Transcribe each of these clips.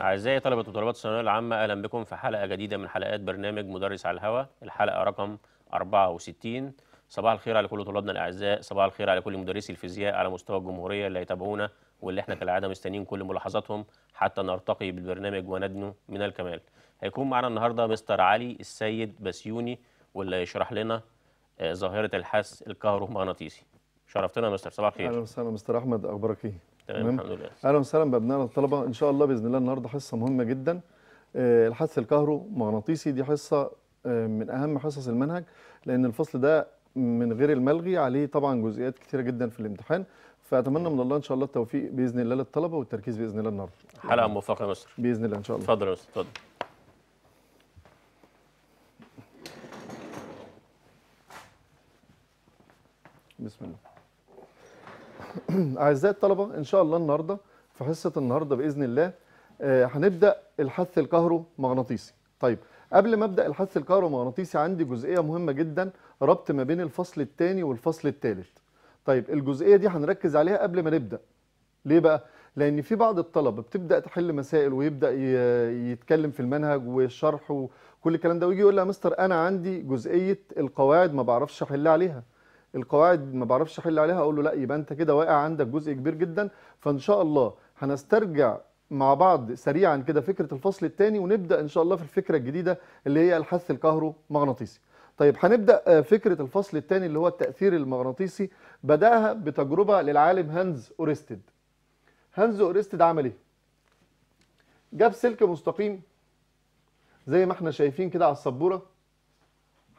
أعزائي طلبة وطلبات الثانوية العامة أهلا بكم في حلقة جديدة من حلقات برنامج مدرس على الهواء الحلقة رقم 64 صباح الخير على كل طلابنا الأعزاء صباح الخير على كل مدرسي الفيزياء على مستوى الجمهورية اللي هيتابعونا واللي احنا كالعادة مستنيين كل ملاحظاتهم حتى نرتقي بالبرنامج وندنو من الكمال هيكون معنا النهاردة مستر علي السيد بسيوني واللي هيشرح لنا آه، ظاهرة الحس الكهرومغناطيسي شرفتنا يا مستر صباح الخير اهلا وسهلا مستر احمد اخبارك ايه تمام الحمد لله اهلا وسهلا بابنائنا الطلبه ان شاء الله باذن الله النهارده حصه مهمه جدا آه، الحث الكهرومغناطيسي دي حصه آه، من اهم حصص المنهج لان الفصل ده من غير الملغي عليه طبعا جزئيات كثيره جدا في الامتحان فاتمنى من الله ان شاء الله التوفيق باذن الله للطلبه والتركيز باذن الله النهارده حلقه موفقه يا مستر باذن الله ان شاء الله اتفضل يا مستر اتفضل بسم الله أعزائي الطلبة إن شاء الله النهاردة في حصة النهاردة بإذن الله آه، هنبدأ الحث الكهرومغناطيسي طيب قبل ما أبدأ الحث الكهرومغناطيسي عندي جزئية مهمة جدا ربط ما بين الفصل الثاني والفصل الثالث طيب الجزئية دي هنركز عليها قبل ما نبدأ ليه بقى؟ لأن في بعض الطلبة بتبدأ تحل مسائل ويبدأ يتكلم في المنهج والشرح وكل الكلام ده ويجي يقول لها مستر أنا عندي جزئية القواعد ما بعرفش أحل عليها القواعد ما بعرفش احل عليها اقول له لا يبقى انت كده واقع عندك جزء كبير جدا فان شاء الله هنسترجع مع بعض سريعا كده فكره الفصل الثاني ونبدا ان شاء الله في الفكره الجديده اللي هي الحث الكهرومغناطيسي طيب هنبدا آه، فكره الفصل الثاني اللي هو التاثير المغناطيسي بداها بتجربه للعالم هانز اورستد هانز اورستد عمل ايه جاب سلك مستقيم زي ما احنا شايفين كده على السبوره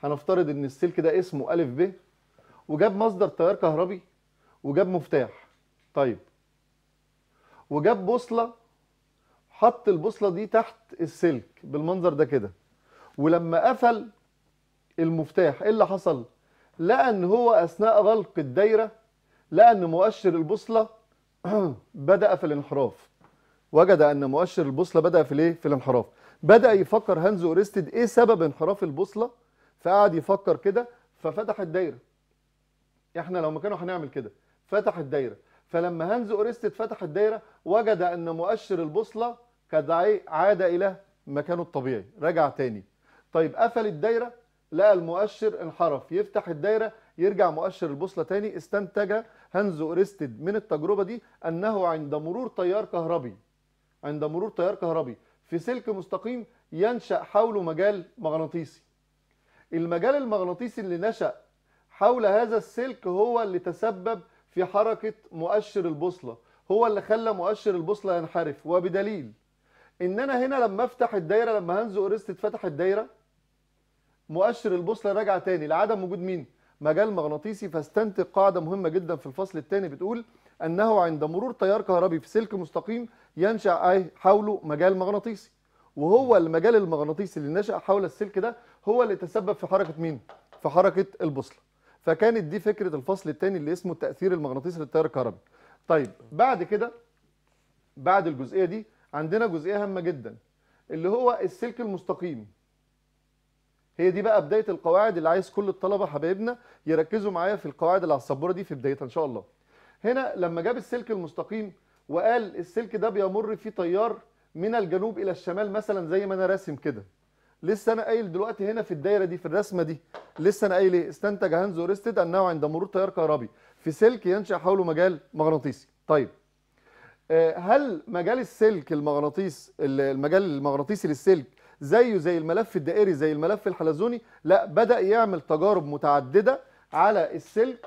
هنفترض ان السلك ده اسمه ا ب وجاب مصدر تيار كهربي وجاب مفتاح طيب وجاب بوصله حط البوصله دي تحت السلك بالمنظر ده كده ولما قفل المفتاح ايه اللي حصل لقى ان هو اثناء غلق الدايره لقى ان مؤشر البوصله بدا في الانحراف وجد ان مؤشر البوصله بدا في الايه في الانحراف بدا يفكر هانز اوريستد ايه سبب انحراف البوصله فقعد يفكر كده ففتح الدايره احنا لو مكانه هنعمل كده فتح الدايره فلما هانز اورستد فتح الدايره وجد ان مؤشر البوصله قد عاد الى مكانه الطبيعي رجع تاني طيب قفل الدايره لقى المؤشر انحرف يفتح الدايره يرجع مؤشر البوصله تاني استنتج هانز اورستد من التجربه دي انه عند مرور تيار كهربي عند مرور تيار كهربي في سلك مستقيم ينشا حوله مجال مغناطيسي المجال المغناطيسي اللي نشا حول هذا السلك هو اللي تسبب في حركة مؤشر البوصلة هو اللي خلى مؤشر البوصلة ينحرف وبدليل ان انا هنا لما افتح الدايرة لما هنزق اورست اتفتح الدايرة مؤشر البوصلة رجع تاني لعدم وجود مين مجال مغناطيسي فاستنتج قاعدة مهمة جدا في الفصل الثاني بتقول انه عند مرور تيار كهربي في سلك مستقيم ينشأ حوله مجال مغناطيسي وهو المجال المغناطيسي اللي نشأ حول السلك ده هو اللي تسبب في حركة مين في حركة البوصلة فكانت دي فكره الفصل الثاني اللي اسمه التاثير المغناطيسي للتيار الكهربي طيب بعد كده بعد الجزئيه دي عندنا جزئيه هامه جدا اللي هو السلك المستقيم هي دي بقى بدايه القواعد اللي عايز كل الطلبه حبايبنا يركزوا معايا في القواعد اللي على السبوره دي في بدايتها ان شاء الله هنا لما جاب السلك المستقيم وقال السلك ده بيمر فيه تيار من الجنوب الى الشمال مثلا زي ما انا راسم كده لسه انا قايل دلوقتي هنا في الدايره دي في الرسمه دي لسه انا قايل ايه استنتج هانز اورستد انه عند مرور تيار كهربي في سلك ينشا حوله مجال مغناطيسي طيب آه، هل مجال السلك المغناطيس المجال المغناطيسي للسلك زيه زي الملف الدائري زي الملف الحلزوني لا بدا يعمل تجارب متعدده على السلك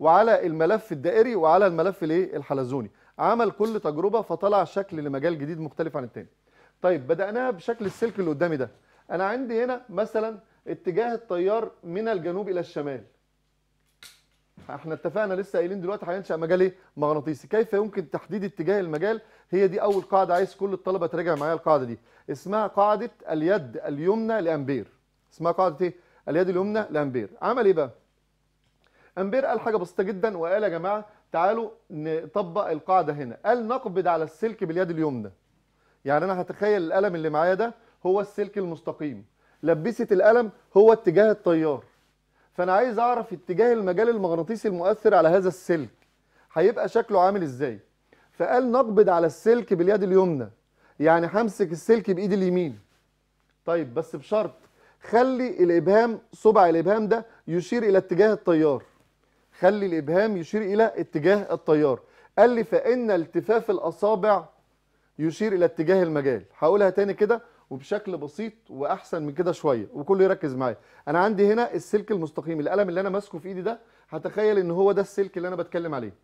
وعلى الملف الدائري وعلى الملف الايه الحلزوني عمل كل تجربه فطلع شكل لمجال جديد مختلف عن التاني طيب بدأناها بشكل السلك اللي قدامي ده انا عندي هنا مثلا اتجاه التيار من الجنوب الى الشمال احنا اتفقنا لسه قايلين دلوقتي هينشا مجال ايه مغناطيسي كيف يمكن تحديد اتجاه المجال هي دي اول قاعده عايز كل الطلبه تراجع معايا القاعده دي اسمها قاعده اليد اليمنى لامبير اسمها قاعده ايه اليد اليمنى لامبير عمل ايه بقى امبير قال حاجه بسيطه جدا وقال يا جماعه تعالوا نطبق القاعده هنا قال نقبض على السلك باليد اليمنى يعني انا هتخيل القلم اللي معايا ده هو السلك المستقيم لبست القلم هو اتجاه التيار فانا عايز اعرف اتجاه المجال المغناطيسي المؤثر على هذا السلك هيبقى شكله عامل ازاي فقال نقبض على السلك باليد اليمنى يعني همسك السلك بايد اليمين طيب بس بشرط خلي الابهام صبع الابهام ده يشير الى اتجاه التيار خلي الابهام يشير الى اتجاه التيار قال لي فان التفاف الاصابع يشير الى اتجاه المجال هقولها تاني كده وبشكل بسيط واحسن من كده شويه وكله يركز معايا انا عندي هنا السلك المستقيم القلم اللي انا ماسكه في ايدي ده هتخيل ان هو ده السلك اللي انا بتكلم عليه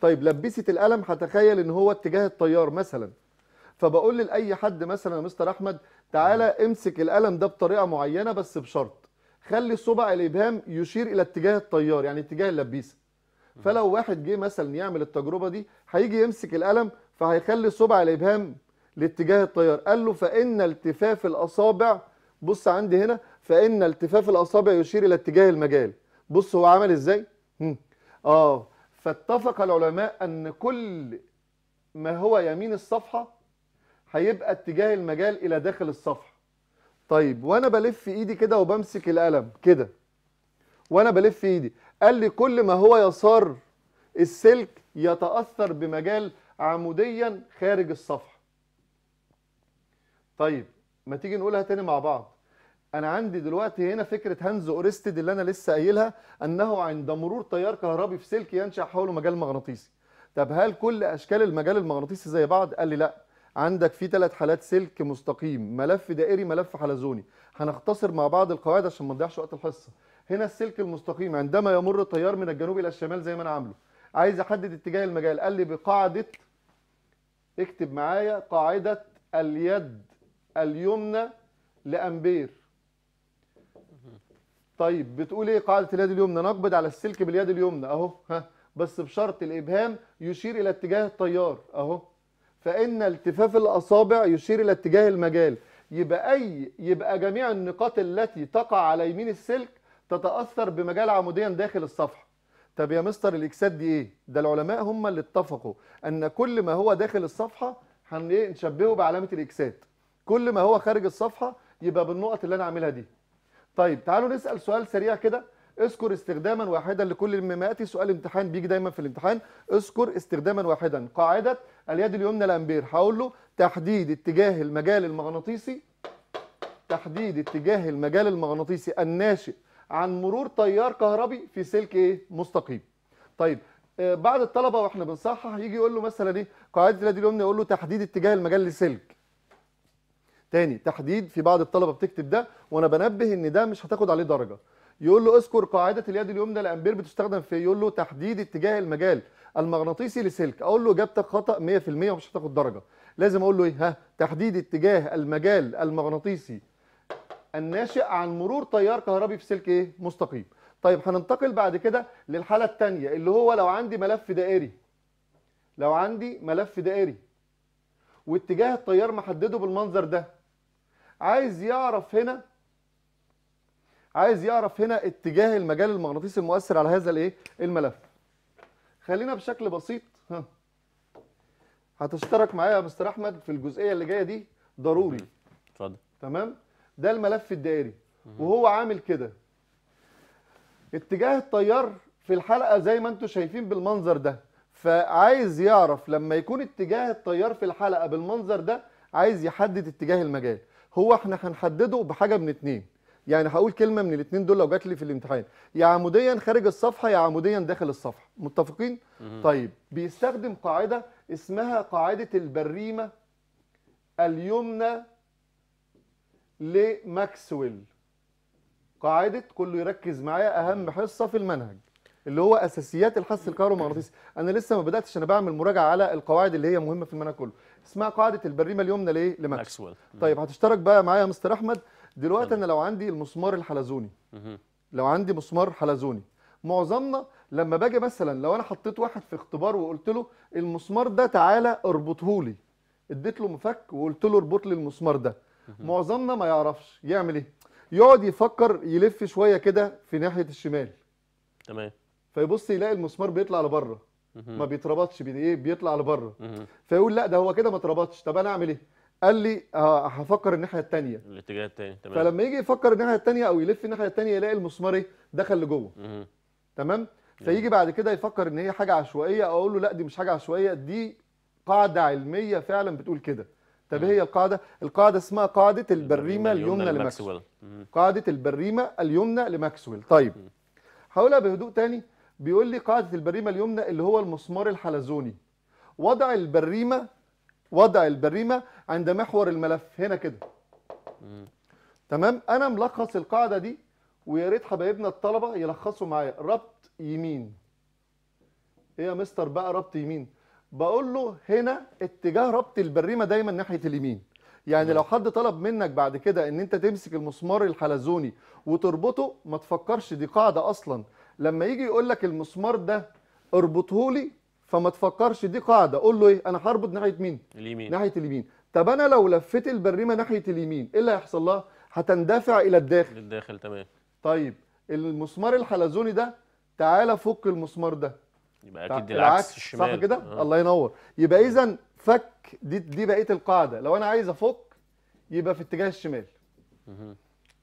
طيب لبست القلم هتخيل ان هو اتجاه التيار مثلا فبقول لاي حد مثلا يا مستر احمد تعالى امسك القلم ده بطريقه معينه بس بشرط خلي صبع الابهام يشير الى اتجاه التيار يعني اتجاه اللبيسه فلو واحد جه مثلا يعمل التجربه دي هيجي يمسك القلم فهيخلي صبع الابهام لاتجاه التيار قال له فإن التفاف الأصابع بص عندي هنا فإن التفاف الأصابع يشير إلى اتجاه المجال بص هو عمل إزاي آه فاتفق العلماء أن كل ما هو يمين الصفحة هيبقى اتجاه المجال إلى داخل الصفحة طيب وأنا بلف إيدي كده وبمسك القلم كده وأنا بلف إيدي قال لي كل ما هو يسار السلك يتأثر بمجال عموديا خارج الصفحة طيب ما تيجي نقولها تاني مع بعض انا عندي دلوقتي هنا فكره هانز اورستد اللي انا لسه قايلها انه عند مرور تيار كهربي في سلك ينشا حوله مجال مغناطيسي طب هل كل اشكال المجال المغناطيسي زي بعض قال لي لا عندك في ثلاث حالات سلك مستقيم ملف دائري ملف حلزوني هنختصر مع بعض القواعد عشان ما نضيعش وقت الحصه هنا السلك المستقيم عندما يمر التيار من الجنوب الى الشمال زي ما انا عامله عايز احدد اتجاه المجال قال لي بقاعده اكتب معايا قاعده اليد اليمنى لامبير طيب بتقول ايه قاعده اليد اليمنى نقبض على السلك باليد اليمنى اهو ها بس بشرط الابهام يشير الى اتجاه التيار اهو فان التفاف الاصابع يشير الى اتجاه المجال يبقى اي يبقى جميع النقاط التي تقع على يمين السلك تتاثر بمجال عموديا داخل الصفحه طب يا مستر الاكسات دي ايه ده العلماء هم اللي اتفقوا ان كل ما هو داخل الصفحه إيه؟ نشبهه بعلامه الاكسات كل ما هو خارج الصفحه يبقى بالنقط اللي انا عاملها دي طيب تعالوا نسال سؤال سريع كده اذكر استخداما واحدا لكل مما ياتي سؤال امتحان بيجي دايما في الامتحان اذكر استخداما واحدا قاعده اليد اليمنى الامبير هقول له تحديد اتجاه المجال المغناطيسي تحديد اتجاه المجال المغناطيسي الناشئ عن مرور تيار كهربي في سلك ايه مستقيم طيب آه، بعد الطلبه واحنا بنصحح يجي يقول له مثلا ايه قاعده اليد اليمنى يقول له تحديد اتجاه المجال لسلك تاني تحديد في بعض الطلبه بتكتب ده وانا بنبه ان ده مش هتاخد عليه درجه يقول له اذكر قاعده اليد اليمنى لامبير بتستخدم في يقول له تحديد اتجاه المجال المغناطيسي لسلك اقول له اجابتك خطا 100% ومش هتاخد درجه لازم اقول له ايه ها تحديد اتجاه المجال المغناطيسي الناشئ عن مرور تيار كهربي في سلك ايه مستقيم طيب هننتقل بعد كده للحاله الثانيه اللي هو لو عندي ملف دائري لو عندي ملف دائري واتجاه التيار محدده بالمنظر ده عايز يعرف هنا عايز يعرف هنا اتجاه المجال المغناطيسي المؤثر على هذا الايه الملف خلينا بشكل بسيط ها هتشترك معايا يا مستر احمد في الجزئيه اللي جايه دي ضروري اتفضل تمام ده الملف الدائري وهو عامل كده اتجاه التيار في الحلقه زي ما انتم شايفين بالمنظر ده فعايز يعرف لما يكون اتجاه التيار في الحلقه بالمنظر ده عايز يحدد اتجاه المجال هو احنا هنحدده بحاجه من اتنين يعني هقول كلمه من الاتنين دول لو جات لي في الامتحان يا عموديا خارج الصفحه يا عموديا داخل الصفحه متفقين طيب بيستخدم قاعده اسمها قاعده البريمه اليمنى لماكسويل قاعده كله يركز معايا اهم حصه في المنهج اللي هو اساسيات الحث الكهرومغناطيسي انا لسه ما بداتش انا بعمل مراجعه على القواعد اللي هي مهمه في المنهج كله اسمها قاعده البريمه اليمنى ليه لماكسويل طيب هتشترك بقى معايا يا مستر احمد دلوقتي انا لو عندي المسمار الحلزوني لو عندي مسمار حلزوني معظمنا لما باجي مثلا لو انا حطيت واحد في اختبار وقلت له المسمار ده تعالى اربطه لي اديت له مفك وقلت له اربط لي المسمار ده معظمنا ما يعرفش يعمل ايه يقعد يفكر يلف شويه كده في ناحيه الشمال تمام فيبص يلاقي المسمار بيطلع لبره ما بيتربطش بي ايه بيطلع لبره فيقول لا ده هو كده ما اتربطش طب انا اعمل ايه قال لي آه، هفكر الناحيه الثانيه الاتجاه الثاني تمام فلما يجي يفكر الناحيه الثانيه او يلف الناحيه الثانيه يلاقي المسمار ايه دخل لجوه تمام فيجي بعد كده يفكر ان هي حاجه عشوائيه اقول له لا دي مش حاجه عشوائيه دي قاعده علميه فعلا بتقول كده طب إيه هي القاعده القاعده اسمها قاعده البريمه اليمنى لماكسويل قاعده البريمه اليمنى لماكسويل طيب هقولها بهدوء تاني بيقول لي قاعده البريمه اليمنى اللي هو المسمار الحلزوني وضع البريمه وضع البريمه عند محور الملف هنا كده تمام انا ملخص القاعده دي ويا ريت حبايبنا الطلبه يلخصوا معايا ربط يمين ايه يا مستر بقى ربط يمين بقول له هنا اتجاه ربط البريمه دايما ناحيه اليمين يعني لو حد طلب منك بعد كده ان انت تمسك المسمار الحلزوني وتربطه ما تفكرش دي قاعده اصلا لما يجي يقول لك المسمار ده اربطه لي فما تفكرش دي قاعده قول له ايه انا هربط ناحيه مين اليمين ناحيه اليمين طب انا لو لفيت البريمه ناحيه اليمين ايه اللي هيحصل لها هتندفع الى الداخل للداخل تمام طيب المسمار الحلزوني ده تعالى فك المسمار ده يبقى اكيد العكس الشمال صح كده آه. الله ينور يبقى اذا فك دي دي بقيه القاعده لو انا عايز افك يبقى في اتجاه الشمال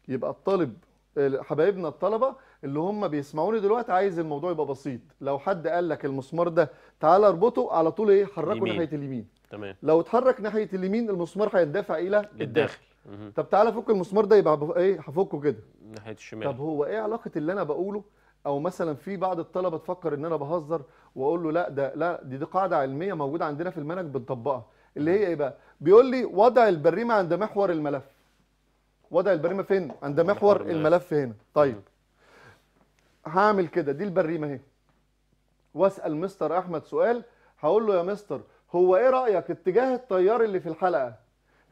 يبقى الطالب حبايبنا الطلبه اللي هم بيسمعوني دلوقتي عايز الموضوع يبقى بسيط لو حد قال لك المسمار ده تعالى اربطه على طول ايه حركه ناحيه اليمين تمام لو اتحرك ناحيه اليمين المسمار هيندفع الى الداخل طب تعالى فك المسمار ده يبقى ايه هفكه كده ناحيه الشمال طب هو ايه علاقه اللي انا بقوله او مثلا في بعض الطلبه تفكر ان انا بهزر واقول له لا ده لا دي, دي قاعده علميه موجوده عندنا في المنهج بنطبقها اللي هي ايه بقى بيقول لي وضع البريمه عند محور الملف وضع البريمه فين عند محور الملف هنا طيب هعمل كده دي البريمه اهي واسال مستر احمد سؤال هقول له يا مستر هو ايه رايك اتجاه التيار اللي في الحلقه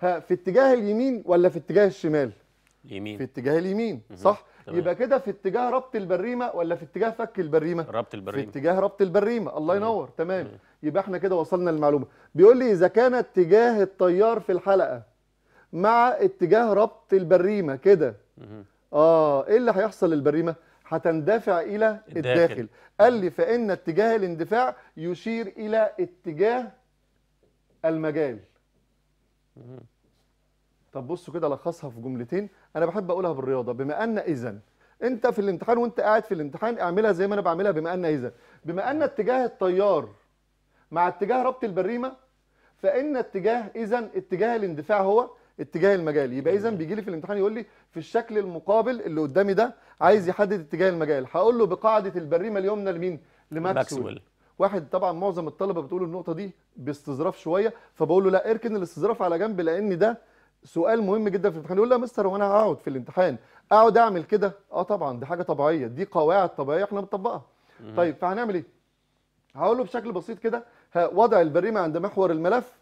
ها في اتجاه اليمين ولا في اتجاه الشمال اليمين في اتجاه اليمين صح تمام. يبقى كده في اتجاه ربط البريمه ولا في اتجاه فك البريمه ربط البريمه في اتجاه ربط البريمه الله ينور تمام مم. يبقى احنا كده وصلنا للمعلومه بيقول لي اذا كان اتجاه التيار في الحلقه مع اتجاه ربط البريمه كده اه ايه اللي هيحصل للبريمه هتندفع إلى الداخل. الداخل قال لي فإن اتجاه الاندفاع يشير إلى اتجاه المجال طب بصوا كده لخصها في جملتين أنا بحب أقولها بالرياضة بما أن اذا أنت في الامتحان وأنت قاعد في الامتحان اعملها زي ما أنا بعملها بما أن اذا بما أن اتجاه التيار مع اتجاه ربط البريمة فإن اتجاه اذا اتجاه الاندفاع هو اتجاه المجال يبقى اذا بيجي لي في الامتحان يقول لي في الشكل المقابل اللي قدامي ده عايز يحدد اتجاه المجال هقول له بقاعده البريمه اليمنى لمين لماكسويل واحد طبعا معظم الطلبه بتقول النقطه دي باستظراف شويه فبقول له لا اركن الاستظراف على جنب لان ده سؤال مهم جدا في الامتحان يقول لا مستر وانا هقعد في الامتحان اقعد اعمل كده اه طبعا دي حاجه طبيعيه دي قواعد طبيعيه احنا بنطبقها طيب فهنعمل ايه هقول له بشكل بسيط كده وضع البريمه عند محور الملف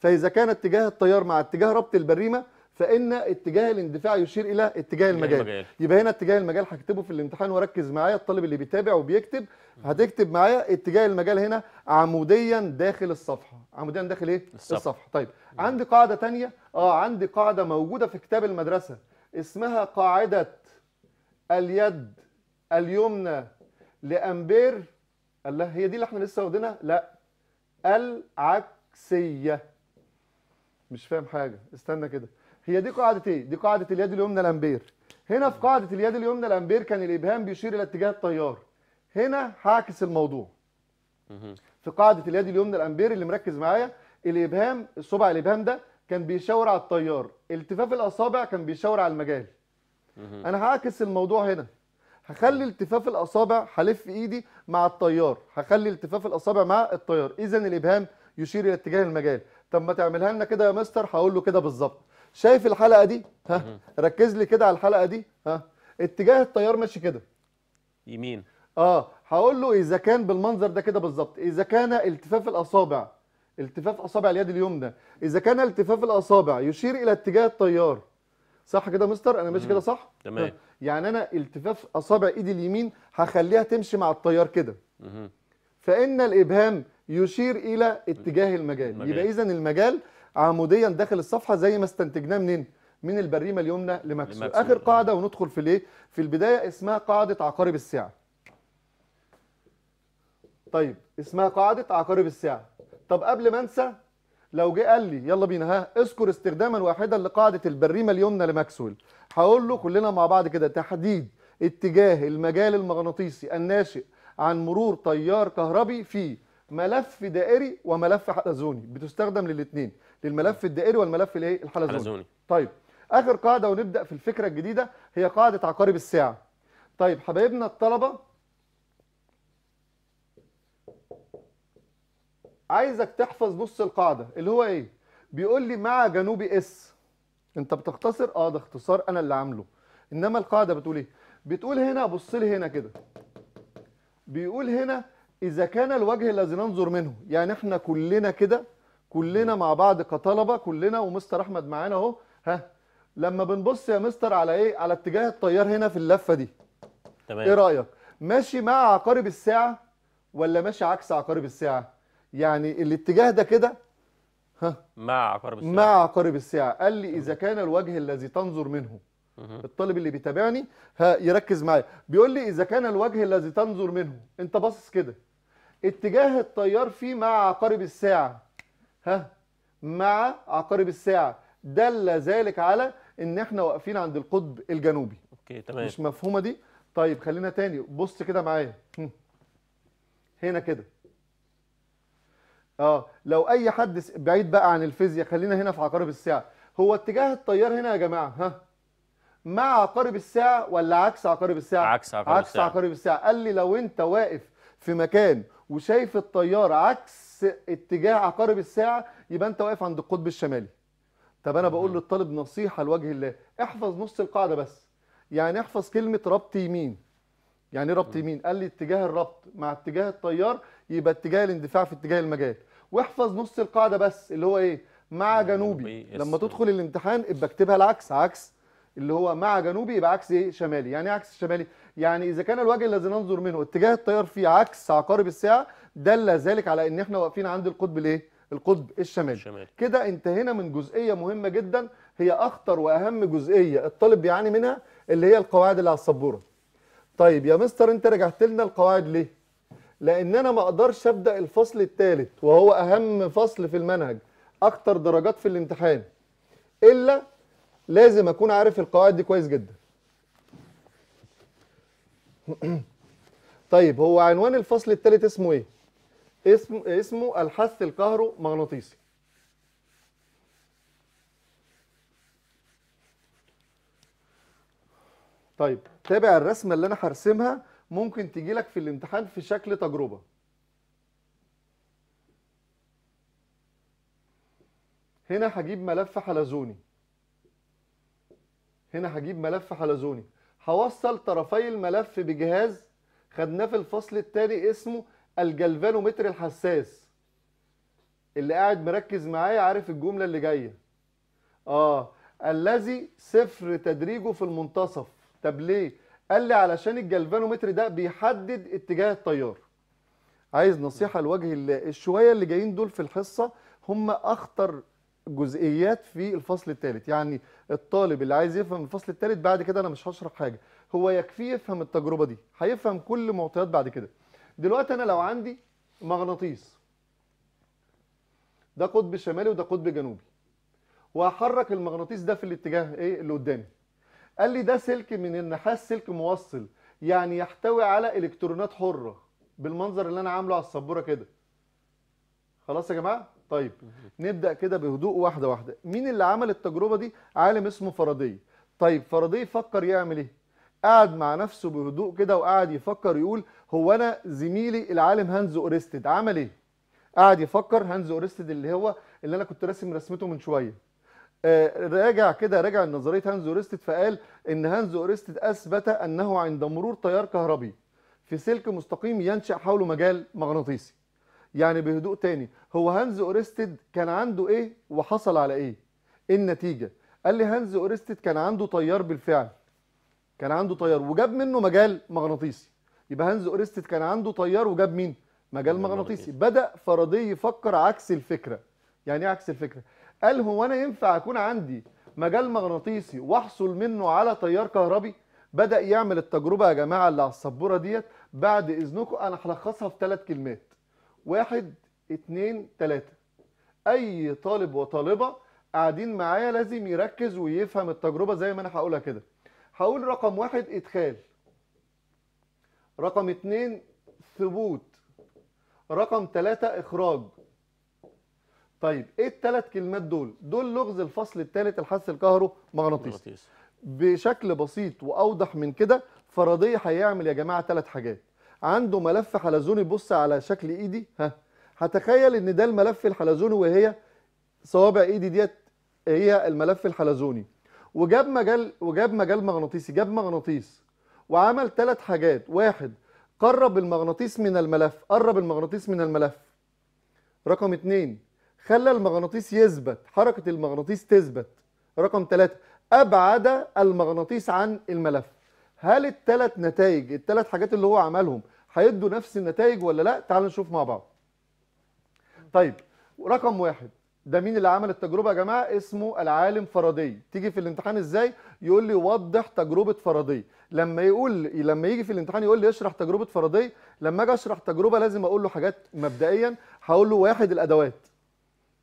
فإذا كان اتجاه التيار مع اتجاه ربط البريمة فإن اتجاه الاندفاع يشير إلى اتجاه المجال. يبقى هنا اتجاه المجال هكتبه في الامتحان وركز معايا الطالب اللي بيتابع وبيكتب هتكتب معايا اتجاه المجال هنا عموديا داخل الصفحة عموديا داخل إيه؟ الصفحة, الصفحة. طيب عندي قاعدة تانية آه عندي قاعدة موجودة في كتاب المدرسة اسمها قاعدة اليد اليمنى لأمبير الله هي دي اللي احنا لسه واخدينها لا العكسيه مش فاهم حاجه استنى كده هي دي قاعده ايه دي قاعده اليد اليمنى الامبير هنا في قاعده اليد اليمنى الامبير كان الابهام بيشير الى اتجاه التيار هنا هعكس الموضوع في قاعده اليد اليمنى الامبير اللي مركز معايا الابهام الصبع الابهام ده كان بيشاور على التيار التفاف الاصابع كان بيشاور على المجال انا هعكس الموضوع هنا هخلي التفاف الاصابع هلف ايدي مع التيار هخلي التفاف الاصابع مع التيار اذا الابهام يشير الى اتجاه المجال طب ما تعملها لنا كده يا مستر هقول له كده بالظبط شايف الحلقه دي ها ركز لي كده على الحلقه دي ها اتجاه التيار ماشي كده يمين اه هقول له اذا كان بالمنظر ده كده بالظبط اذا كان التفاف الاصابع التفاف اصابع اليد اليمنى اذا كان التفاف الاصابع يشير الى اتجاه التيار صح كده يا مستر انا ماشي كده صح تمام يعني انا التفاف اصابع ايدي اليمين هخليها تمشي مع التيار كده فان الابهام يشير الى اتجاه المجال, المجال. يبقى اذا المجال عموديا داخل الصفحه زي ما استنتجناه منين من البريمه اليمنى لماكسو اخر قاعده وندخل في الايه في البدايه اسمها قاعده عقارب الساعه طيب اسمها قاعده عقارب الساعه طب قبل ما انسى لو جه قال لي يلا بينا ها اذكر استخداما واحدا لقاعده البريمه اليمنى لماكسويل هقول له كلنا مع بعض كده تحديد اتجاه المجال المغناطيسي الناشئ عن مرور تيار كهربي في ملف دائري وملف حلزوني بتستخدم للاثنين للملف الدائري والملف الايه الحلزوني حلزوني. طيب اخر قاعده ونبدا في الفكره الجديده هي قاعده عقارب الساعه طيب حبايبنا الطلبه عايزك تحفظ نص القاعده اللي هو ايه بيقول لي مع جنوب اس انت بتختصر اه ده اختصار انا اللي عامله انما القاعده بتقول ايه بتقول هنا بص لي هنا كده بيقول هنا اذا كان الوجه الذي ننظر منه يعني احنا كلنا كده كلنا مع بعض كطلبه كلنا ومستر احمد معانا اهو ها لما بنبص يا مستر على ايه على اتجاه التيار هنا في اللفه دي تمام ايه رايك ماشي مع عقارب الساعه ولا ماشي عكس عقارب الساعه يعني الاتجاه ده كده ها مع عقارب الساعه مع عقارب الساعه قال لي اذا كان الوجه الذي تنظر منه الطالب اللي بيتابعني ها يركز معايا بيقول لي اذا كان الوجه الذي تنظر منه انت باصص كده اتجاه التيار فيه مع عقارب الساعة ها مع عقارب الساعة دل ذلك على ان احنا واقفين عند القطب الجنوبي اوكي تمام مش مفهومة دي طيب خلينا تاني بص كده معايا هنا كده اه لو اي حد بعيد بقى عن الفيزياء خلينا هنا في عقارب الساعة هو اتجاه التيار هنا يا جماعة ها مع عقارب الساعة ولا عكس عقارب الساعة عكس عقارب عكس الساعة عكس عقارب الساعة قال لي لو انت واقف في مكان وشايف التيار عكس اتجاه عقارب الساعه يبقى انت واقف عند القطب الشمالي طب انا بقول للطالب نصيحه لوجه الله احفظ نص القاعده بس يعني احفظ كلمه ربط يمين يعني ايه ربط يمين قال لي اتجاه الربط مع اتجاه التيار يبقى اتجاه الاندفاع في اتجاه المجال واحفظ نص القاعده بس اللي هو ايه مع جنوبي لما تدخل الامتحان ابقى اكتبها العكس عكس اللي هو مع جنوبي يبقى عكس ايه شمالي يعني إيه عكس الشمالي يعني اذا كان الوجه الذي ننظر منه اتجاه التيار فيه عكس عقارب الساعه دل ذلك على ان احنا واقفين عند القطب الايه القطب الشمالي الشمال. كده انتهينا من جزئيه مهمه جدا هي اخطر واهم جزئيه الطالب بيعاني منها اللي هي القواعد اللي على السبوره طيب يا مستر انت رجعت لنا القواعد ليه لان انا ما اقدرش ابدا الفصل الثالث وهو اهم فصل في المنهج اكتر درجات في الامتحان الا لازم اكون عارف القواعد دي كويس جدا طيب هو عنوان الفصل الثالث اسمه ايه؟ اسم اسمه الحث الكهرومغناطيسي. طيب تابع الرسمه اللي انا هرسمها ممكن تيجي لك في الامتحان في شكل تجربه. هنا هجيب ملف حلزوني. هنا هجيب ملف حلزوني. هوصل طرفي الملف بجهاز خدناه في الفصل الثاني اسمه الجلفانومتر الحساس اللي قاعد مركز معايا عارف الجمله اللي جايه اه الذي صفر تدريجه في المنتصف طب ليه قال لي علشان الجلفانومتر ده بيحدد اتجاه التيار عايز نصيحه لوجه الله الشويه اللي جايين دول في الحصه هم اخطر جزئيات في الفصل الثالث يعني الطالب اللي عايز يفهم الفصل الثالث بعد كده انا مش هشرح حاجه هو يكفيه يفهم التجربه دي هيفهم كل معطيات بعد كده دلوقتي انا لو عندي مغناطيس ده قطب شمالي وده قطب جنوبي وهحرك المغناطيس ده في الاتجاه ايه اللي قدامي قال لي ده سلك من النحاس سلك موصل يعني يحتوي على الكترونات حره بالمنظر اللي انا عامله على السبوره كده خلاص يا جماعه طيب نبدا كده بهدوء واحده واحده مين اللي عمل التجربه دي عالم اسمه فرضي طيب فرضي فكر يعمل ايه قعد مع نفسه بهدوء كده وقعد يفكر يقول هو انا زميلي العالم هانز اورستد عمل ايه قعد يفكر هانز اورستد اللي هو اللي انا كنت راسم رسمته من شويه آه راجع كده راجع نظريه هانز اورستد فقال ان هانز اورستد اثبت انه عند مرور تيار كهربي في سلك مستقيم ينشا حوله مجال مغناطيسي يعني بهدوء تاني هو هانز اورستد كان عنده ايه وحصل على ايه, إيه النتيجه قال لي هانز اورستد كان عنده تيار بالفعل كان عنده تيار وجاب منه مجال مغناطيسي يبقى هانز اورستد كان عنده تيار وجاب مين مجال مغناطيسي بدا فرضي يفكر عكس الفكره يعني ايه عكس الفكره قال هو انا ينفع اكون عندي مجال مغناطيسي واحصل منه على تيار كهربي بدا يعمل التجربه يا جماعه اللي على السبوره ديت بعد اذنكم انا هلخصها في ثلاث كلمات واحد اتنين تلاته اي طالب وطالبه قاعدين معايا لازم يركز ويفهم التجربه زي ما انا هقولها كده هقول رقم واحد ادخال رقم اتنين ثبوت رقم تلاتة اخراج طيب ايه التلات كلمات دول دول لغز الفصل التالت الحس الكهرومغناطيسي بشكل بسيط واوضح من كده فرضيه هيعمل يا جماعه تلات حاجات عنده ملف حلزوني بص على شكل ايدي ها هتخيل ان ده الملف الحلزوني وهي صوابع ايدي ديت هي الملف الحلزوني وجاب مجال وجاب مجال مغناطيسي جاب مغناطيس وعمل ثلاث حاجات واحد قرب المغناطيس من الملف قرب المغناطيس من الملف رقم اتنين خلى المغناطيس يثبت حركة المغناطيس تثبت رقم ثلاثة أبعد المغناطيس عن الملف هل الثلاث نتائج الثلاث حاجات اللي هو عملهم هيدوا نفس النتائج ولا لا تعالوا نشوف مع بعض طيب رقم واحد ده مين اللي عمل التجربه يا جماعه اسمه العالم فرضي تيجي في الامتحان ازاي يقول لي وضح تجربه فرضي لما يقول لما يجي في الامتحان يقول لي اشرح تجربه فرضي لما اجي اشرح تجربه لازم اقول له حاجات مبدئيا هقول له واحد الادوات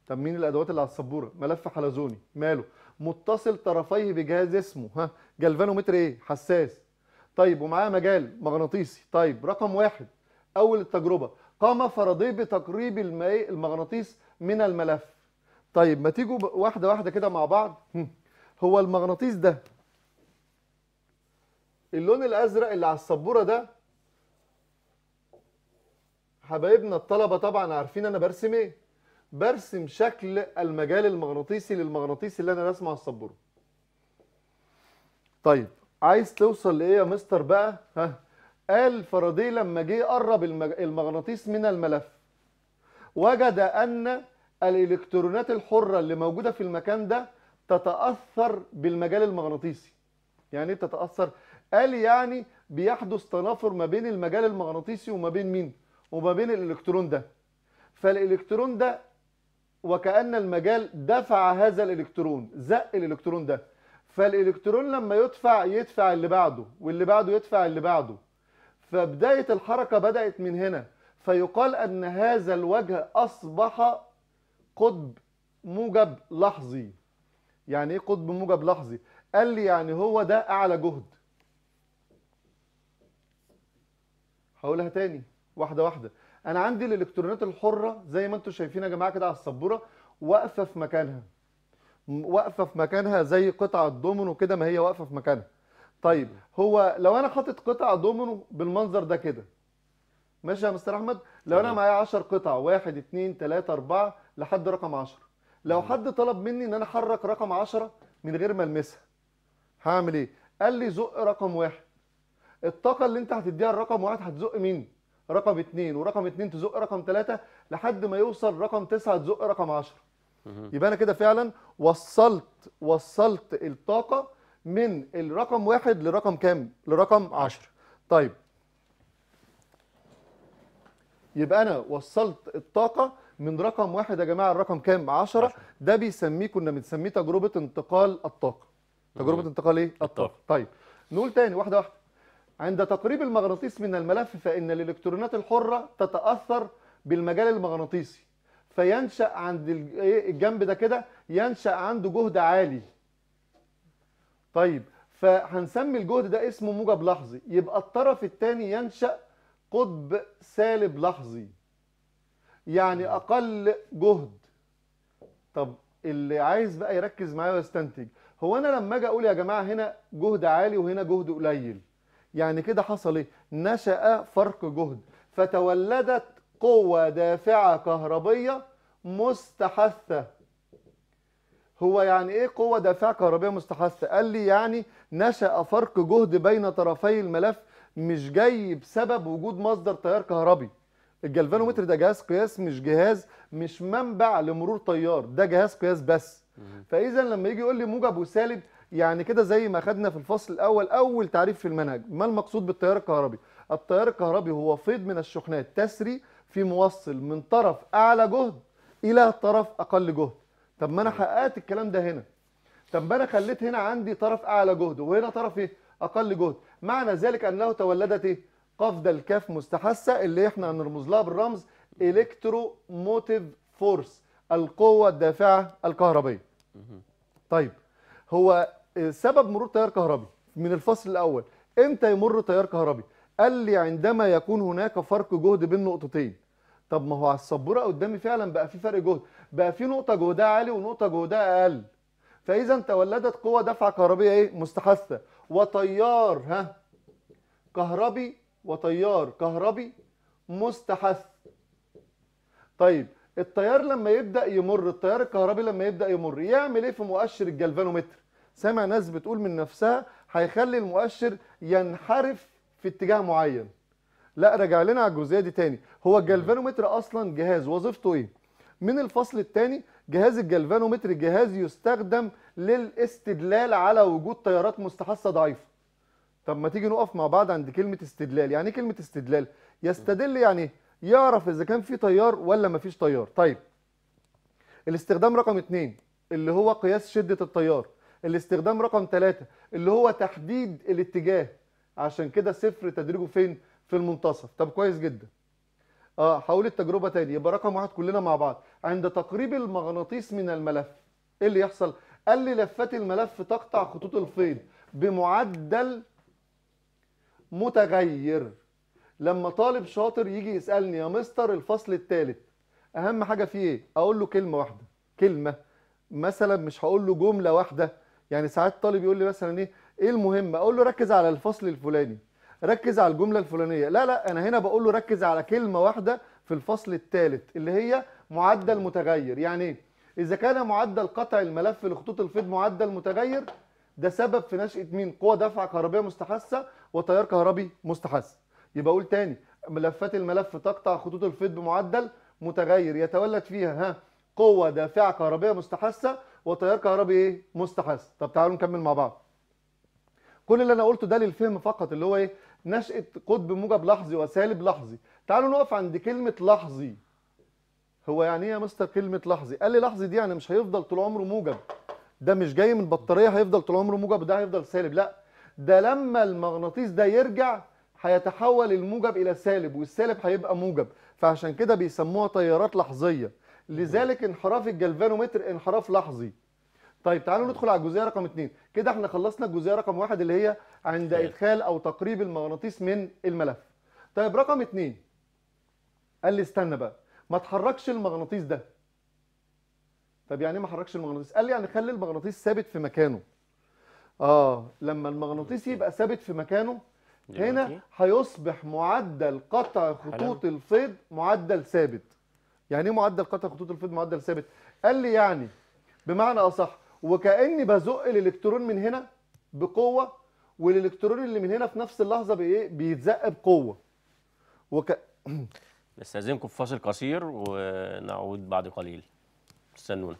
طب مين الادوات اللي على السبوره ملف حلزوني ماله متصل طرفيه بجهاز اسمه ها جلفانومتر ايه حساس طيب ومعاه مجال مغناطيسي طيب رقم واحد اول التجربه قام فرضي بتقريب الماء المغناطيس من الملف طيب ما تيجوا واحده واحده كده مع بعض هو المغناطيس ده اللون الازرق اللي على السبوره ده حبايبنا الطلبه طبعا عارفين انا برسم ايه برسم شكل المجال المغناطيسي للمغناطيس اللي انا رسمه على السبوره طيب عايز توصل لايه يا مستر بقى ها قال فرضي لما جه قرب المغناطيس من الملف وجد ان الالكترونات الحره اللي موجوده في المكان ده تتاثر بالمجال المغناطيسي يعني ايه تتاثر قال يعني بيحدث تنافر ما بين المجال المغناطيسي وما بين مين وما بين الالكترون ده فالالكترون ده وكأن المجال دفع هذا الالكترون زق الالكترون ده فالالكترون لما يدفع يدفع اللي بعده واللي بعده يدفع اللي بعده فبدايه الحركه بدات من هنا فيقال ان هذا الوجه اصبح قطب موجب لحظي يعني ايه قطب موجب لحظي قال لي يعني هو ده اعلى جهد هقولها تاني واحده واحده انا عندي الالكترونات الحره زي ما انتم شايفين يا جماعه كده على السبوره واقفه في مكانها واقفه في مكانها زي قطعه دومينو كده ما هي واقفه في مكانها طيب هو لو انا حاطط قطع دومينو بالمنظر ده كده ماشي يا مستر احمد لو انا معايا 10 قطع 1 2 3 4 لحد رقم 10 لو حد طلب مني ان انا احرك رقم 10 من غير ما المسها هعمل ايه قال لي زق رقم 1 الطاقه اللي انت هتديها الرقم 1 هتزق مين رقم 2 ورقم 2 تزق رقم 3 لحد ما يوصل رقم 9 تزق رقم 10 يبقى انا كده فعلا وصلت وصلت الطاقه من الرقم واحد لرقم كام؟ لرقم 10 طيب يبقى انا وصلت الطاقه من رقم واحد يا جماعه الرقم كام 10 ده بيسميه كنا بنسميه تجربه انتقال الطاقه تجربه انتقال ايه الطاقه طيب نقول تاني واحده واحده عند تقريب المغناطيس من الملف فان الالكترونات الحره تتاثر بالمجال المغناطيسي فينشا عند إيه، الجنب ده كده ينشا عنده جهد عالي طيب فهنسمي الجهد ده اسمه موجب لحظي يبقى الطرف الثاني ينشا قطب سالب لحظي يعني اقل جهد طب اللي عايز بقى يركز معايا ويستنتج هو انا لما اجي اقول يا جماعه هنا جهد عالي وهنا جهد قليل يعني كده حصل ايه نشا فرق جهد فتولدت قوة دافعة كهربية مستحثة هو يعني ايه قوة دافعة كهربية مستحثة قال لي يعني نشأ فرق جهد بين طرفي الملف مش جاي بسبب وجود مصدر تيار كهربي الجلفانومتر ده جهاز قياس مش جهاز مش منبع لمرور تيار ده جهاز قياس بس فاذا لما يجي يقول لي موجب وسالب يعني كده زي ما خدنا في الفصل الاول اول تعريف في المنهج ما المقصود بالتيار الكهربي التيار الكهربي هو فيض من الشحنات تسري في موصل من طرف اعلى جهد الى طرف اقل جهد طب ما انا حققت الكلام ده هنا طب ما انا خليت هنا عندي طرف اعلى جهد وهنا طرف ايه اقل جهد معنى ذلك انه تولدت ايه قفد الكاف مستحسه اللي احنا هنرمز لها بالرمز الكترو موتيف فورس القوه الدافعه الكهربيه طيب هو آه، سبب مرور تيار كهربي من الفصل الاول امتى يمر تيار كهربي قال لي عندما يكون هناك فرق جهد بين نقطتين طب ما هو على السبوره قدامي فعلا بقى في فرق جهد بقى في نقطه جهدها عالي ونقطه جهدها اقل فاذا تولدت قوه دفع كهربيه ايه مستحثه وتيار ها كهربي وتيار كهربي مستحث طيب التيار لما يبدا يمر التيار الكهربي لما يبدا يمر يعمل ايه في مؤشر الجلفانومتر سامع ناس بتقول من نفسها هيخلي المؤشر ينحرف في اتجاه معين لا راجع لنا على الجزئيه دي تاني هو الجلفانومتر اصلا جهاز وظيفته ايه من الفصل الثاني جهاز الجلفانومتر جهاز يستخدم للاستدلال على وجود تيارات مستحثه ضعيفه طب ما تيجي نقف مع بعض عند كلمه استدلال يعني ايه كلمه استدلال يستدل يعني ايه يعرف اذا كان في تيار ولا ما فيش تيار طيب الاستخدام رقم اثنين اللي هو قياس شده التيار الاستخدام رقم ثلاثة اللي هو تحديد الاتجاه عشان كده صفر تدريجه فين في المنتصف طب كويس جدا اه هقول التجربه تاني يبقى رقم واحد كلنا مع بعض عند تقريب المغناطيس من الملف ايه اللي يحصل قال لي لفات الملف تقطع خطوط الفيض بمعدل متغير لما طالب شاطر يجي يسالني يا مستر الفصل الثالث اهم حاجه فيه ايه اقول له كلمه واحده كلمه مثلا مش هقول له جمله واحده يعني ساعات طالب يقول لي مثلا ايه ايه المهم اقول له ركز على الفصل الفلاني ركز على الجمله الفلانيه لا لا انا هنا بقول له ركز على كلمه واحده في الفصل الثالث اللي هي معدل متغير يعني ايه اذا كان معدل قطع الملف لخطوط الفيض معدل متغير ده سبب في نشاه مين قوه دفع كهربيه مستحثه وتيار كهربي مستحث يبقى اقول تاني ملفات الملف تقطع خطوط الفيض بمعدل متغير يتولد فيها ها قوه دافعه كهربيه مستحثه وتيار كهربي ايه مستحث طب تعالوا نكمل مع بعض كل اللي انا قلته ده للفهم فقط اللي هو ايه نشأة قطب موجب لحظي وسالب لحظي تعالوا نقف عند كلمة لحظي هو يعني ايه يا مستر كلمة لحظي قال لي لحظي دي يعني مش هيفضل طول عمره موجب ده مش جاي من بطارية هيفضل طول عمره موجب ده هيفضل سالب لا ده لما المغناطيس ده يرجع هيتحول الموجب الى سالب والسالب هيبقى موجب فعشان كده بيسموها تيارات لحظيه لذلك انحراف الجلفانومتر انحراف لحظي طيب تعالوا ندخل على الجزئيه رقم 2 كده احنا خلصنا الجزئيه رقم 1 اللي هي عند ادخال او تقريب المغناطيس من الملف طيب رقم 2 قال لي استنى بقى ما تحركش المغناطيس ده طب يعني ايه ما حركش المغناطيس قال لي يعني خلي المغناطيس ثابت في مكانه اه لما المغناطيس يبقى ثابت في مكانه هنا هيصبح معدل قطع خطوط الفيض معدل ثابت يعني ايه معدل قطع خطوط الفيض معدل ثابت قال لي يعني بمعنى اصح وكاني بزق الالكترون من هنا بقوه والالكترون اللي من هنا في نفس اللحظه بايه بيتزق بقوه وك نستاذنكم في فاصل قصير ونعود بعد قليل استنونا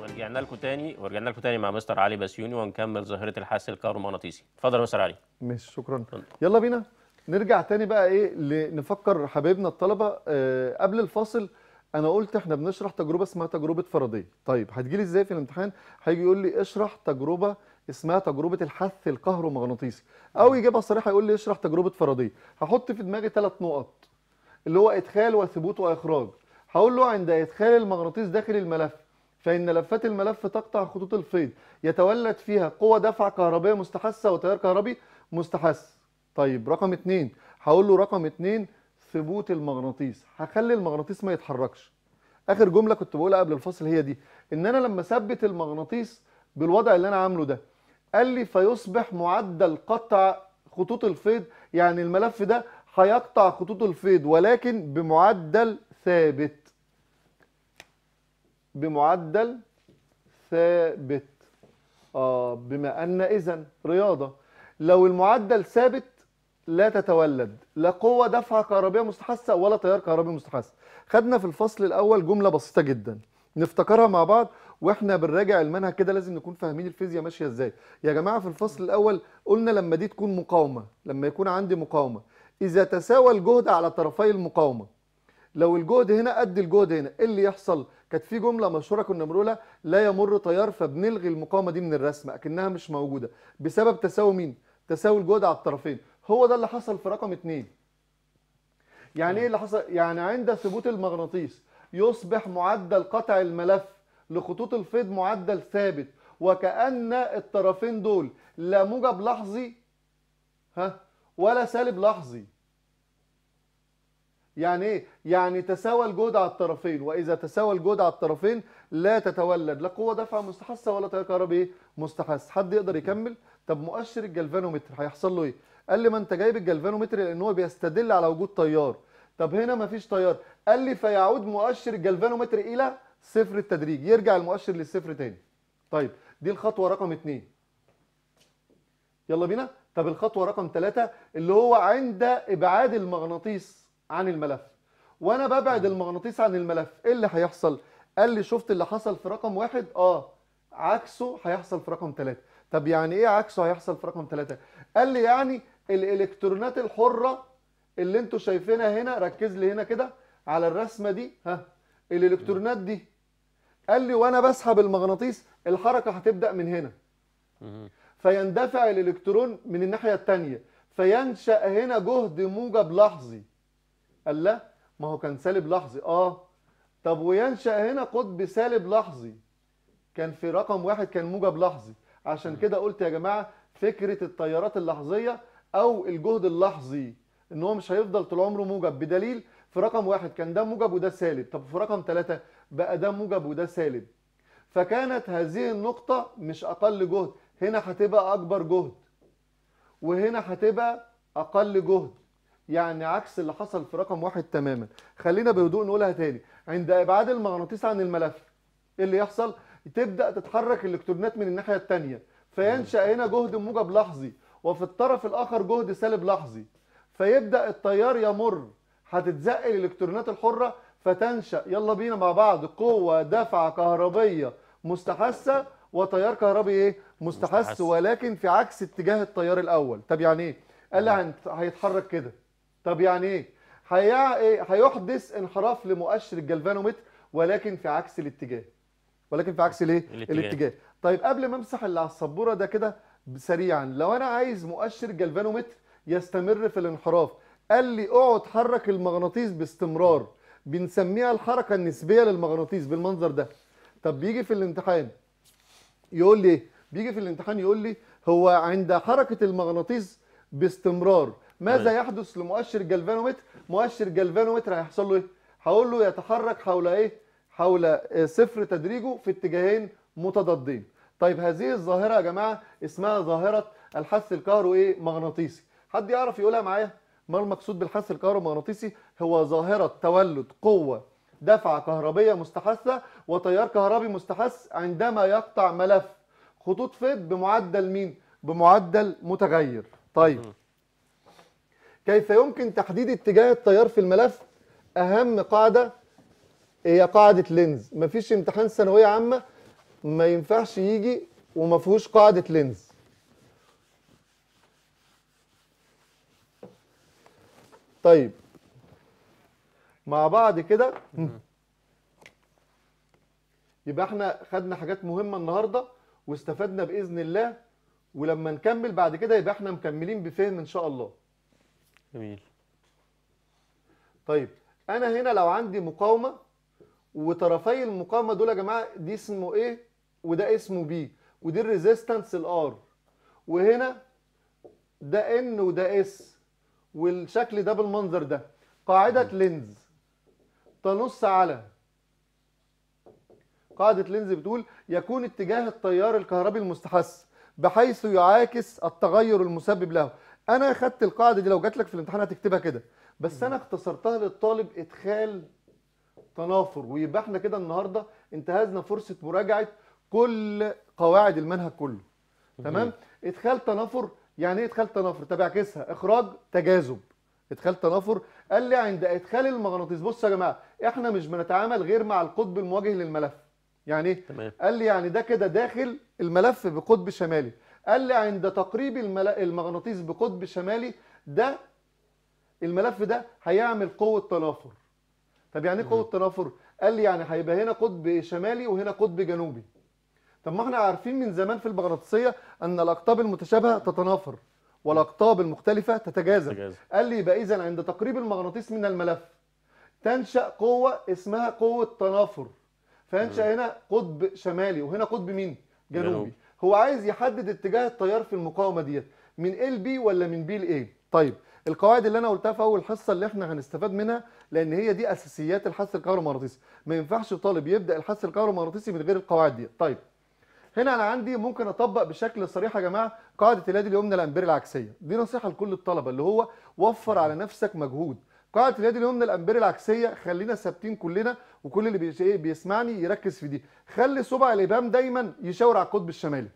ورجعنا لكم تاني ورجعنا لكم تاني مع مستر علي بسيوني ونكمل ظاهره الحاس الكهرومغناطيسي اتفضل يا مستر علي ماشي شكرا يلا بينا نرجع تاني بقى ايه نفكر حبايبنا الطلبه آه قبل الفاصل انا قلت احنا بنشرح تجربه اسمها تجربه فرضيه طيب هتجيلي ازاي في الامتحان هيجي يقول لي اشرح تجربه اسمها تجربه الحث الكهرومغناطيسي او يجيبها صريحه يقول لي اشرح تجربه فرضيه هحط في دماغي ثلاث نقط اللي هو ادخال وثبوت واخراج هقول له عند ادخال المغناطيس داخل الملف فان لفات الملف تقطع خطوط الفيض يتولد فيها قوه دفع كهربيه مستحثه وتيار كهربي مستحث طيب رقم اثنين هقول له رقم اثنين ثبوت المغناطيس هخلي المغناطيس ما يتحركش اخر جمله كنت بقولها قبل الفصل هي دي ان انا لما اثبت المغناطيس بالوضع اللي انا عامله ده قال لي فيصبح معدل قطع خطوط الفيض يعني الملف ده هيقطع خطوط الفيض ولكن بمعدل ثابت بمعدل ثابت اه بما ان اذا رياضه لو المعدل ثابت لا تتولد لا قوة دفعة كهربية مستحثة ولا تيار كهربي مستحث خدنا في الفصل الأول جملة بسيطة جدا نفتكرها مع بعض واحنا بنراجع المنهج كده لازم نكون فاهمين الفيزياء ماشيه ازاي يا جماعه في الفصل الاول قلنا لما دي تكون مقاومه لما يكون عندي مقاومه اذا تساوى الجهد على طرفي المقاومه لو الجهد هنا قد الجهد هنا ايه اللي يحصل كانت في جمله مشهوره كنا بنقولها لا يمر تيار فبنلغي المقاومه دي من الرسمه اكنها مش موجوده بسبب تساوي مين تساوي الجهد على الطرفين هو ده اللي حصل في رقم 2 يعني ايه اللي حصل يعني عند ثبوت المغناطيس يصبح معدل قطع الملف لخطوط الفيض معدل ثابت وكأن الطرفين دول لا موجب لحظي ها ولا سالب لحظي يعني ايه يعني تساوى الجهد على الطرفين واذا تساوى الجهد على الطرفين لا تتولد لا قوه دفع مستحثه ولا تيار كهربي مستحث حد يقدر يكمل طب مؤشر الجلفانومتر هيحصل له ايه قال لي ما انت جايب الجلفانومتر لان هو بيستدل على وجود تيار طب هنا ما فيش تيار قال لي فيعود مؤشر الجلفانومتر الى صفر التدريج يرجع المؤشر للصفر تاني طيب دي الخطوه رقم اتنين يلا بينا طب الخطوه رقم ثلاثة اللي هو عند ابعاد المغناطيس عن الملف وانا ببعد المغناطيس عن الملف ايه اللي هيحصل قال لي شفت اللي حصل في رقم واحد اه عكسه هيحصل في رقم ثلاثة طب يعني ايه عكسه هيحصل في رقم ثلاثة قال لي يعني الالكترونات الحره اللي انتوا شايفينها هنا ركز لي هنا كده على الرسمه دي ها الالكترونات دي قال لي وانا بسحب المغناطيس الحركه هتبدا من هنا فيندفع الالكترون من الناحيه الثانيه فينشا هنا جهد موجب لحظي قال لا ما هو كان سالب لحظي اه طب وينشا هنا قطب سالب لحظي كان في رقم واحد كان موجب لحظي عشان كده قلت يا جماعه فكره التيارات اللحظيه او الجهد اللحظي ان هو مش هيفضل طول عمره موجب بدليل في رقم واحد كان ده موجب وده سالب طب في رقم ثلاثة بقى ده موجب وده سالب فكانت هذه النقطة مش أقل جهد هنا هتبقى أكبر جهد وهنا هتبقى أقل جهد يعني عكس اللي حصل في رقم واحد تماما خلينا بهدوء نقولها تاني عند إبعاد المغناطيس عن الملف إيه اللي يحصل؟ تبدأ تتحرك الإلكترونات من الناحية التانية فينشأ هنا جهد موجب لحظي وفي الطرف الاخر جهد سالب لحظي فيبدا التيار يمر هتتزق الالكترونات الحره فتنشا يلا بينا مع بعض قوه دفعه كهربيه مستحثه وتيار كهربي ايه مستحث, ولكن في عكس اتجاه التيار الاول طب يعني ايه قال لي هيتحرك كده طب يعني إيه؟, ايه هيحدث انحراف لمؤشر الجلفانومتر ولكن في عكس الاتجاه ولكن في عكس الايه الاتجاه. الاتجاه طيب قبل ما امسح اللي على السبوره ده كده سريعا لو انا عايز مؤشر جلفانومتر يستمر في الانحراف قال لي اقعد حرك المغناطيس باستمرار بنسميها الحركه النسبيه للمغناطيس بالمنظر ده طب بيجي في الامتحان يقول لي إيه؟ بيجي في الامتحان يقول لي هو عند حركه المغناطيس باستمرار ماذا يحدث لمؤشر جلفانومتر مؤشر جلفانومتر هيحصل له ايه هقول له يتحرك حول ايه حول آه، صفر تدريجه في اتجاهين متضادين طيب هذه الظاهرة يا جماعة اسمها ظاهرة الحث الكهرو إيه؟ مغناطيسي حد يعرف يقولها معايا ما المقصود بالحث الكهرومغناطيسي هو ظاهرة تولد قوة دفعة كهربية مستحثة وتيار كهربي مستحث عندما يقطع ملف خطوط فيد بمعدل مين؟ بمعدل متغير طيب كيف يمكن تحديد اتجاه التيار في الملف؟ أهم قاعدة هي قاعدة لينز مفيش امتحان ثانوية عامة ما ينفعش يجي وما فيهوش قاعده لينز طيب مع بعض كده يبقى احنا خدنا حاجات مهمه النهارده واستفدنا باذن الله ولما نكمل بعد كده يبقى احنا مكملين بفهم ان شاء الله جميل طيب انا هنا لو عندي مقاومه وطرفي المقاومه دول يا جماعه دي اسمه ايه وده اسمه بي ودي الريزيستنس الار وهنا ده ان وده اس والشكل ده بالمنظر ده قاعده لينز تنص على قاعده لينز بتقول يكون اتجاه التيار الكهربي المستحث بحيث يعاكس التغير المسبب له انا خدت القاعده دي لو جات لك في الامتحان هتكتبها كده بس انا اختصرتها للطالب ادخال تنافر ويبقى احنا كده النهارده انتهزنا فرصه مراجعه كل قواعد المنهج كله تمام ادخال تنافر يعني ايه ادخال تنافر طب اعكسها اخراج تجاذب ادخال تنافر قال لي عند ادخال المغناطيس بصوا يا جماعه احنا مش بنتعامل غير مع القطب المواجه للملف يعني ايه تمام. قال لي يعني ده كده داخل الملف بقطب شمالي قال لي عند تقريب المغناطيس بقطب شمالي ده الملف ده هيعمل قوه تنافر طب يعني ايه قوه تنافر قال لي يعني هيبقى هنا قطب شمالي وهنا قطب جنوبي طب ما احنا عارفين من زمان في البغناطيسيه ان الاقطاب المتشابهه تتنافر والاقطاب المختلفه تتجاذب قال لي يبقى اذا عند تقريب المغناطيس من الملف تنشا قوه اسمها قوه تنافر فينشا هنا قطب شمالي وهنا قطب مين جنوبي هو عايز يحدد اتجاه التيار في المقاومه ديت من ال بي ولا من بي لاي طيب القواعد اللي انا قلتها في اول حصه اللي احنا هنستفاد منها لان هي دي اساسيات الحث الكهرومغناطيسي ما ينفعش طالب يبدا الحث الكهرومغناطيسي من غير القواعد دي طيب هنا انا عندي ممكن اطبق بشكل صريح يا جماعه قاعده اليد اليمنى الامبير العكسيه دي نصيحه لكل الطلبه اللي هو وفر على نفسك مجهود قاعده اليد اليمنى الامبير العكسيه خلينا ثابتين كلنا وكل اللي إيه، بيسمعني يركز في دي خلي صبع الابهام دايما يشاور على القطب الشمالي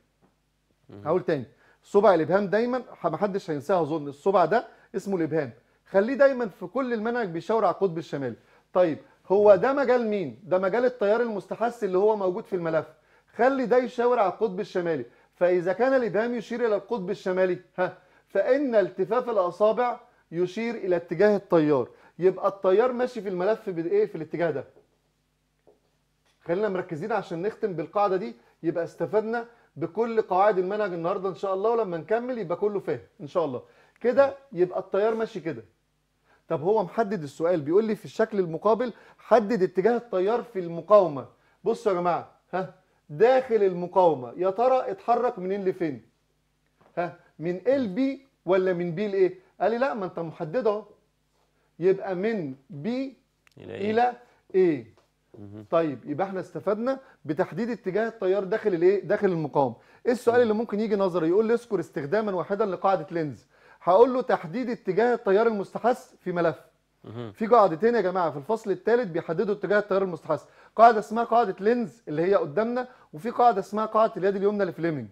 هقول تاني صبع الابهام دايما محدش هينساها اظن الصبع ده اسمه الابهام خليه دايما في كل المنهج بيشاور على القطب الشمالي طيب هو ده مجال مين ده مجال التيار المستحث اللي هو موجود في الملف خلي ده يشاور على القطب الشمالي فإذا كان الإبهام يشير إلى القطب الشمالي ها فإن التفاف الأصابع يشير إلى اتجاه التيار يبقى التيار ماشي في الملف بإيه في الاتجاه ده خلينا مركزين عشان نختم بالقاعدة دي يبقى استفدنا بكل قواعد المنهج النهارده ان شاء الله ولما نكمل يبقى كله فاهم ان شاء الله كده يبقى التيار ماشي كده طب هو محدد السؤال بيقول لي في الشكل المقابل حدد اتجاه التيار في المقاومه بصوا يا جماعه ها داخل المقاومه يا ترى اتحرك منين لفين ها من ال بي ولا من بي لايه قال لي لا ما انت محدد اهو يبقى من بي الى ايه, إلى إيه. طيب يبقى احنا استفدنا بتحديد اتجاه التيار داخل الايه داخل المقاومه ايه السؤال اللي ممكن يجي نظري يقول لي اذكر استخداما واحدا لقاعده لينز هقول له تحديد اتجاه التيار المستحث في ملف في قاعدتين يا جماعه في الفصل الثالث بيحددوا اتجاه التيار المستحث قاعده اسمها قاعده لينز اللي هي قدامنا وفي قاعده اسمها قاعده اليد اليمنى لفليمنج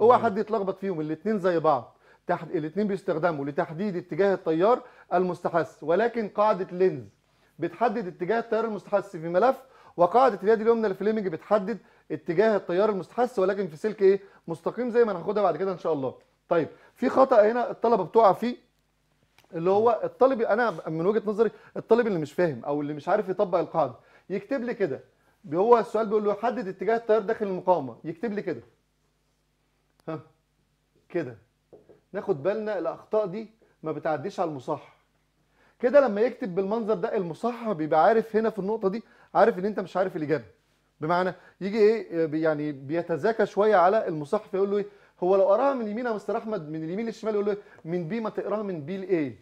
اوعى حد يتلخبط فيهم الاثنين زي بعض تحت الاثنين بيستخدموا لتحديد اتجاه التيار المستحث ولكن قاعده لينز بتحدد اتجاه التيار المستحث في ملف وقاعده اليد اليمنى لفليمنج بتحدد اتجاه التيار المستحث ولكن في سلك ايه مستقيم زي ما هناخدها بعد كده ان شاء الله طيب في خطا هنا الطلبه بتقع فيه اللي هو الطالب انا من وجهه نظري الطالب اللي مش فاهم او اللي مش عارف يطبق القاعده يكتب لي كده هو السؤال بيقول له حدد اتجاه التيار داخل المقاومه يكتب لي كده ها كده ناخد بالنا الاخطاء دي ما بتعديش على المصحح كده لما يكتب بالمنظر ده المصحح بيبقى عارف هنا في النقطه دي عارف ان انت مش عارف الاجابه بمعنى يجي ايه يعني بيتذاكى شويه على المصحح فيقول له ايه هو لو قراها من اليمين يا مستر احمد من اليمين للشمال يقول له من بي ما تقراها من بي لاي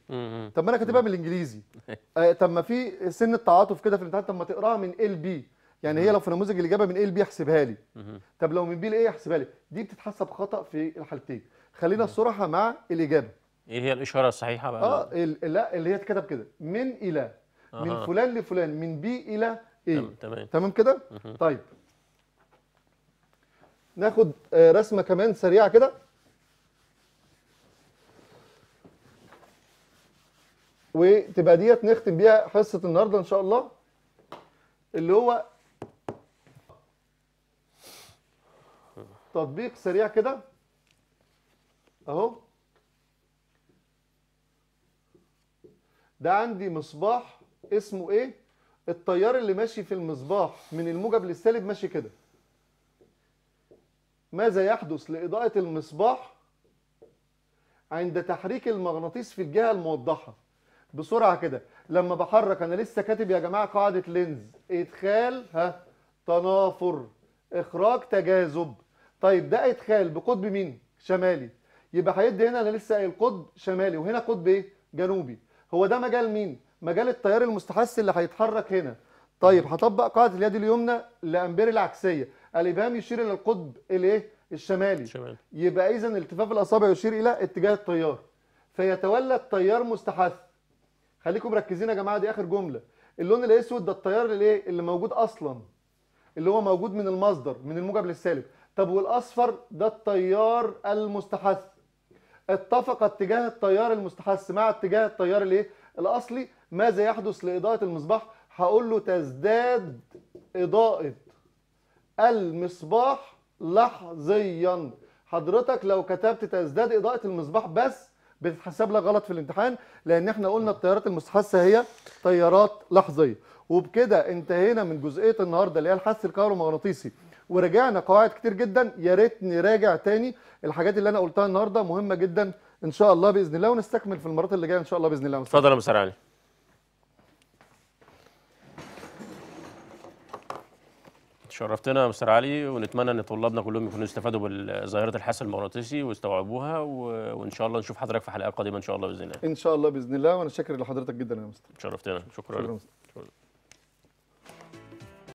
طب ما انا كاتبها بالانجليزي آه طب ما في سن التعاطف كده في الامتحان طب ما تقراها من ال بي يعني هي لو في نموذج الاجابه من ايه لبي احسبها لي طب لو من بي لاي احسبها لي دي بتتحسب خطا في الحالتين خلينا الصراحه مع الاجابه ايه هي الاشاره الصحيحه بقى اه لا اللي هي اتكتب كده من الى من فلان لفلان من بي الى ايه تمام تمام كده طيب ناخد آه، رسمه كمان سريعه كده وتبقى ديت نختم بيها حصه النهارده ان شاء الله اللي هو تطبيق سريع كده اهو ده عندي مصباح اسمه ايه التيار اللي ماشي في المصباح من الموجب للسالب ماشي كده ماذا يحدث لإضاءة المصباح عند تحريك المغناطيس في الجهة الموضحة بسرعة كده لما بحرك أنا لسه كاتب يا جماعة قاعدة لينز إدخال ها تنافر إخراج تجاذب طيب ده إدخال بقطب مين؟ شمالي يبقى هيدي هنا أنا لسه قايل قطب شمالي وهنا قطب إيه؟ جنوبي هو ده مجال مين؟ مجال التيار المستحس اللي هيتحرك هنا طيب هطبق قاعده اليد اليمنى لامبير العكسيه الابهام يشير الى القطب الايه الشمالي شمال. يبقى اذا التفاف الاصابع يشير الى اتجاه التيار فيتولى التيار مستحث خليكم مركزين يا جماعه دي اخر جمله اللون الاسود ده التيار الايه اللي موجود اصلا اللي هو موجود من المصدر من الموجب للسالب طب والاصفر ده التيار المستحث اتفق اتجاه التيار المستحث مع اتجاه التيار الايه الاصلي ماذا يحدث لاضاءه المصباح هقول له تزداد اضاءه المصباح لحظيا حضرتك لو كتبت تزداد اضاءه المصباح بس بتتحسب لك غلط في الامتحان لان احنا قلنا التيارات المستحثه هي تيارات لحظيه وبكده انتهينا من جزئيه النهارده اللي هي الحث الكهرومغناطيسي ورجعنا قواعد كتير جدا يا ريت نراجع تاني الحاجات اللي انا قلتها النهارده مهمه جدا ان شاء الله باذن الله ونستكمل في المرات اللي جايه ان شاء الله باذن الله اتفضل يا مستر علي شرفتنا يا مستر علي ونتمنى ان طلابنا كلهم يكونوا استفادوا بالظاهره الحس المغناطيسي واستوعبوها و... وان شاء الله نشوف حضرتك في حلقات قادمه ان شاء الله باذن الله ان شاء الله باذن الله وانا شاكر لحضرتك جدا يا مستر شرفتنا شكرا, شكرا مستر.